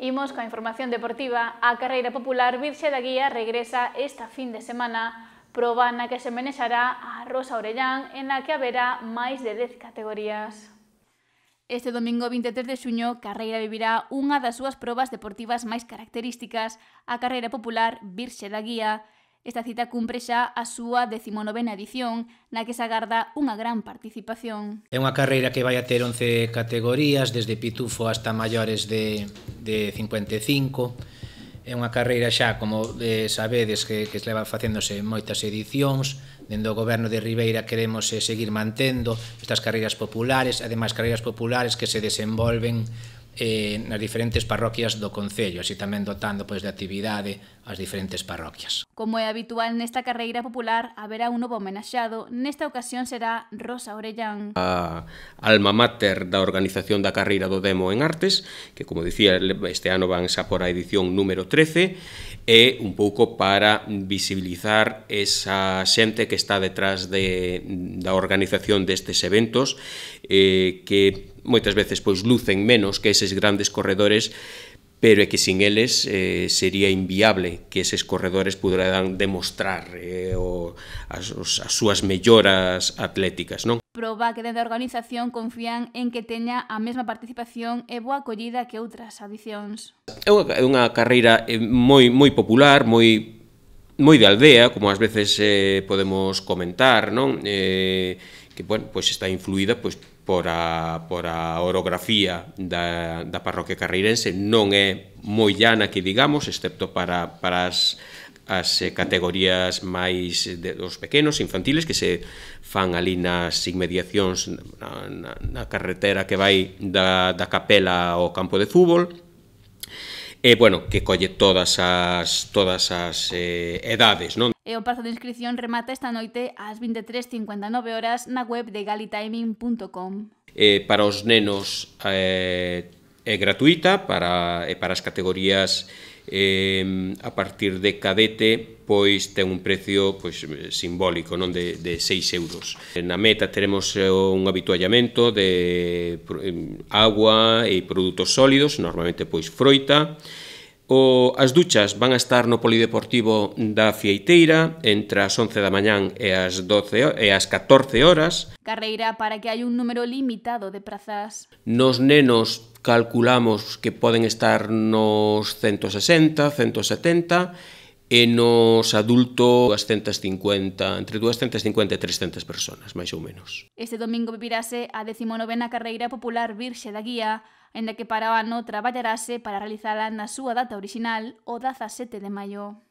Imos coa información deportiva. A carreira popular Virxe da Guía regresa esta fin de semana proba na que se menexará a Rosa Orellán en a que haberá máis de 10 categorías. Este domingo 23 de xuño, Carreira vivirá unha das súas probas deportivas máis características, a Carreira Popular Virxe da Guía. Esta cita cumpre xa a súa 19ª edición, na que se agarda unha gran participación. É unha carreira que vai a ter 11 categorías, desde pitufo hasta maiores de de 55. É unha carreira xa, como eh, sabedes, que, que leva facéndose moitas edicións. Dende o goberno de Ribeira queremos eh, seguir mantendo estas carreiras populares, ademais carreiras populares que se desenvolven eh, nas diferentes parroquias do Concello, así tamén dotando pois, de actividade as diferentes parroquias. Como é habitual nesta carreira popular, haberá un novo homenaxado, nesta ocasión será Rosa Orellán. A alma mater da organización da carreira do Demo en Artes, que como dicía, este ano van xa por a edición número 13, e un pouco para visibilizar esa xente que está detrás de, da organización destes eventos eh, que moitas veces pois lucen menos que eses grandes corredores pero é que sin eles eh, sería inviable que eses corredores puderan demostrar eh, o, as, os, as súas melloras atléticas, non? Proba que dentro da organización confían en que teña a mesma participación e boa acollida que outras adicións. É unha, é unha carreira eh, moi moi popular, moi moi de aldea, como ás veces eh, podemos comentar, non? Eh, que, bueno, pois está influída pois, por a, por a orografía da, da parroquia carreirense non é moi llana que digamos, excepto para, para as, as eh, categorías máis eh, de, dos pequenos, infantiles, que se fan ali nas inmediacións na, na, na carretera que vai da, da capela ao campo de fútbol, e, bueno, que colle todas as, todas as eh, edades, non? E o prazo de inscripción remata esta noite ás 23.59 horas na web de galitiming.com. Eh, para os nenos eh, é gratuita, para, eh, para as categorías eh, a partir de cadete pois ten un precio pois, simbólico non de, de 6 euros. Na meta teremos eh, un habituallamento de agua e produtos sólidos, normalmente pois froita, O, as duchas van a estar no Polideportivo da Fieiteira entre as 11 da mañán e as 12 e as 14 horas. Carreira para que hai un número limitado de prazas. Nos nenos calculamos que poden estar nos 160, 170 e nos adulto 250, entre 250 e 300 personas, máis ou menos. Este domingo vivirase a 19ª Carreira Popular Virxe da Guía, en que para o ano traballarase para realizala na súa data orixinal o 17 de maio.